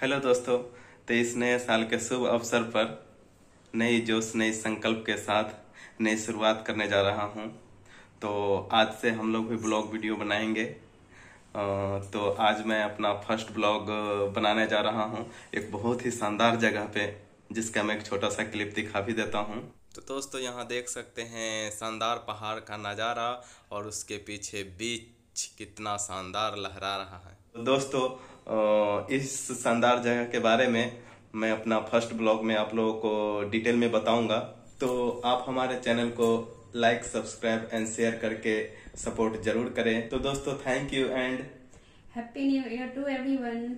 hello दोस्तों इस नए साल के शुभ अवसर पर नई जोश नए संकल्प के साथ नई शुरुआत करने जा रहा हूं तो आज से हम लोग भी ब्लॉग वीडियो बनाएंगे तो आज मैं अपना फर्स्ट ब्लॉग बनाने जा रहा हूं एक बहुत ही शानदार जगह पे जिसका मैं एक छोटा सा क्लिप दिखा भी देता हूं तो दोस्तों यहाँ देख सकते हैं शानदार पहाड़ का नज़ारा और उसके पीछे बीच कितना शानदार लहरा रहा है दोस्तों इस शानदार जगह के बारे में मैं अपना फर्स्ट ब्लॉग में आप लोगों को डिटेल में बताऊंगा तो आप हमारे चैनल को लाइक सब्सक्राइब एंड शेयर करके सपोर्ट जरूर करें तो दोस्तों thank you and happy new year to everyone